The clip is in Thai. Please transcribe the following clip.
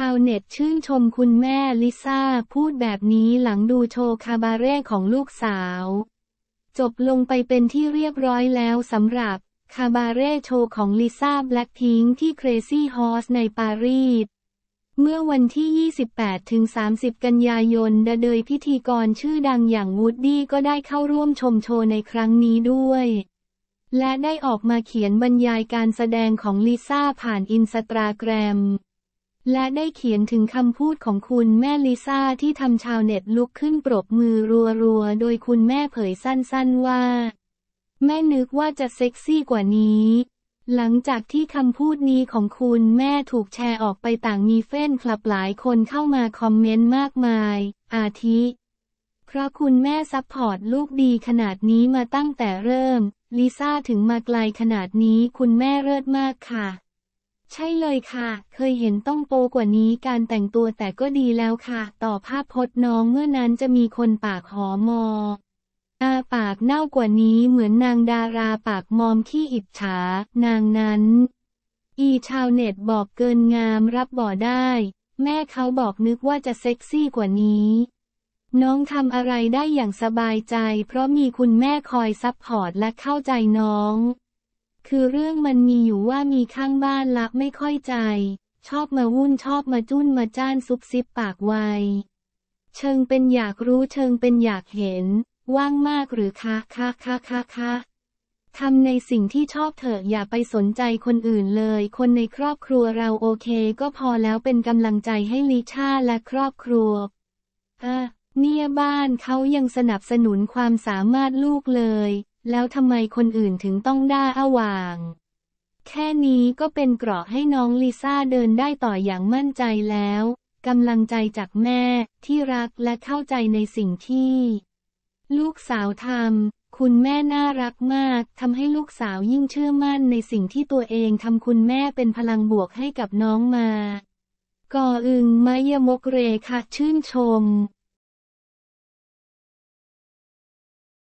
ชาวเน็ตชื่นชมคุณแม่ลิซ่าพูดแบบนี้หลังดูโชว์คาบาเร่ของลูกสาว จบลงไปเป็นที่เรียบร้อยแล้วสำหรับคาบาเร่โชว์ของลิซ่าแบล็กพิงที่ Crazy Horse ในปารีสเมื่อวันที่ 28-30 กันยายนดเดยพิธีกรชื่อดังอย่างวูดดี้ก็ได้เข้าร่วมชมโชว์ในครั้งนี้ด้วย และได้ออกมาเขียนบรรยายการแสดงของลิซ่าผ่านอินสตาแกรมและได้เขียนถึงคำพูดของคุณแม่ลิซ่าที่ทำชาวเน็ตลุกขึ้นปรบมือรัวๆ โดยคุณแม่เผยสั้นๆว่า แม่นึกว่าจะเซ็กซี่กว่านี้ หลังจากที่คำพูดนี้ของคุณแม่ถูกแชร์ออกไปต่างมีแฟนคลับหลายคนเข้ามาคอมเมนต์มากมาย อาทิเพราะคุณแม่ซัพพอร์ตลูกดีขนาดนี้มาตั้งแต่เริ่ม ลิซ่าถึงมาไกลขนาดนี้คุณแม่เลิศมากค่ะใช่เลยค่ะ เคยเห็นต้องโปกว่านี้การแต่งตัวแต่ก็ดีแล้วค่ะ ต่อภาพพจน้องเมื่อนั้นจะมีคนปากหอมออาปากเน่ากว่านี้เหมือนนางดาราปากมอมที่อิจฉา นางนั้น อีชาวเน็ตบอกเกินงามรับบ่อได้ แม่เขาบอกนึกว่าจะเซ็กซี่กว่านี้ น้องทำอะไรได้อย่างสบายใจ เพราะมีคุณแม่คอยซับพอร์ตและเข้าใจน้องคือเรื่องมันมีอยู่ว่ามีข้างบ้านรักไม่ค่อยใจ ชอบมาวุ่นชอบมาจุ้นมาจ้านซุบซิบปากไวเชิงเป็นอยากรู้เชิงเป็นอยากเห็น ว่างมากหรือคะคะคะคะคะทำในสิ่งที่ชอบเถอะอย่าไปสนใจคนอื่นเลย คนในครอบครัวเราโอเค ก็พอแล้วเป็นกำลังใจให้ลิชาและครอบครัวอเนี่ยบ้านเขายังสนับสนุนความสามารถลูกเลยแล้วทำไมคนอื่นถึงต้องด้าอาวาง แค่นี้ก็เป็นเกราะให้น้องลิซ่าเดินได้ต่ออย่างมั่นใจแล้วกำลังใจจากแม่ ที่รักและเข้าใจในสิ่งที่ ลูกสาวทำ คุณแม่น่ารักมากทำให้ลูกสาวยิ่งเชื่อมั่นในสิ่งที่ตัวเองทำคุณแม่เป็นพลังบวกให้กับน้องมา กออึงมายมกเรค่ะชื่นชม